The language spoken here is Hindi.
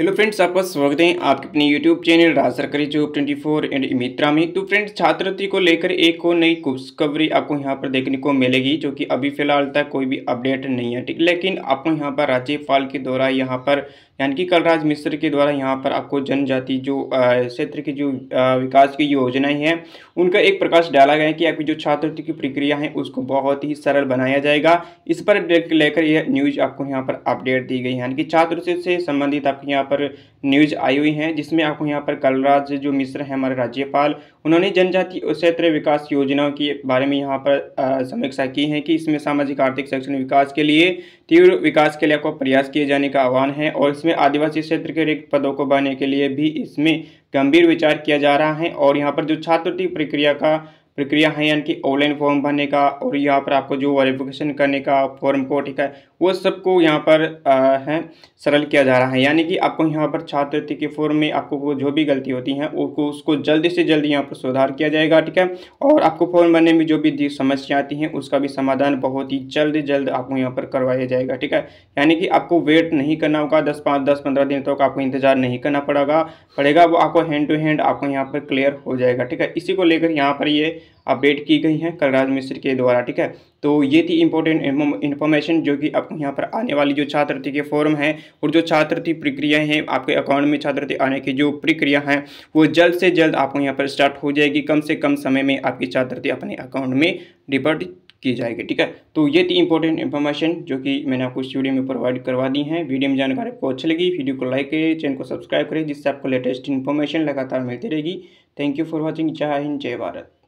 हेलो फ्रेंड्स आपका स्वागत है आपके अपने यूट्यूब चैनल राज सरकारी जॉब 24 एंड मित्रा में तो फ्रेंड्स छात्रवृत्ति को लेकर एक और नई खुशखबरी आपको यहां पर देखने को मिलेगी जो कि अभी फिलहाल तक कोई भी अपडेट नहीं है ठीक लेकिन आपको यहां पर राज्यपाल के द्वारा यहां पर यानी कि कलराज मिश्र के द्वारा यहाँ पर आपको जनजाति जो क्षेत्र की जो विकास की योजनाएँ हैं उनका एक प्रकाश डाला गया है कि आपकी जो छात्रवृत्ति की प्रक्रिया है उसको बहुत ही सरल बनाया जाएगा इस पर लेकर यह न्यूज़ आपको यहाँ पर अपडेट दी गई है यानी कि छात्र से संबंधित आपके यहाँ यहाँ पर न्यूज आई हुई हैं जिसमें आपको यहाँ पर कलराज जो मिश्र हैं हमारे राज्यपाल उन्होंने जनजाति क्षेत्र विकास योजनाओं के बारे में यहाँ पर समीक्षा की है कि इसमें सामाजिक आर्थिक शैक्षणिक विकास के लिए तीव्र विकास के लिए आपको प्रयास किए जाने का आह्वान है और इसमें आदिवासी क्षेत्र के रिक्त पदों को भरने के लिए भी इसमें गंभीर विचार किया जा रहा है और यहाँ पर जो छात्रवृत्ति प्रक्रिया का प्रक्रिया है यानी कि ऑनलाइन फॉर्म भरने का और यहाँ पर आपको जो वेरिफिकेशन करने का फॉर्म को ठीक है वो सबको यहाँ पर आ, है सरल किया जा रहा है यानी कि आपको यहाँ पर छात्रवृत्ति के फॉर्म में आपको जो भी गलती होती है उसको उसको जल्दी से जल्दी यहाँ पर सुधार किया जाएगा ठीक है और आपको फॉर्म भरने में जो भी समस्या आती हैं उसका भी समाधान बहुत ही जल्द जल्द आपको यहाँ पर करवाया जाएगा ठीक है यानी कि आपको वेट नहीं करना होगा दस पाँच दस पंद्रह दिन तक आपको इंतजार नहीं करना पड़ेगा पड़ेगा वो आपको हैंड टू हैंड आपको यहाँ पर क्लियर हो जाएगा ठीक है इसी को लेकर यहाँ पर ये अपडेट की गई हैं कलराज मिश्र के द्वारा ठीक है तो ये थी इंपॉर्टेंट इन्फॉर्मेशन जो कि आपको यहाँ पर आने वाली जो छात्रवृत्ति के फॉर्म हैं और जो छात्रवृत्ति प्रक्रियाएं हैं आपके अकाउंट में छात्रवृत्ति आने की जो प्रक्रिया है वो जल्द से जल्द आपको यहाँ पर स्टार्ट हो जाएगी कम से कम समय में आपकी छात्रवृत्ति अपने अकाउंट में डिपॉजिट की जाएगी ठीक है तो ये थी इंपॉर्टेंट इन्फॉर्मेशन जो कि मैंने आपको इस वीडियो में प्रोवाइड करवा दी है वीडियो में जानकारी आपको अच्छी लगी वीडियो को लाइक करें चैनल को सब्सक्राइब करें जिससे आपको लेटेस्ट इन्फॉर्मेशन लगातार मिलती रहेगी थैंक यू फॉर वॉचिंग जय हिंद जय भारत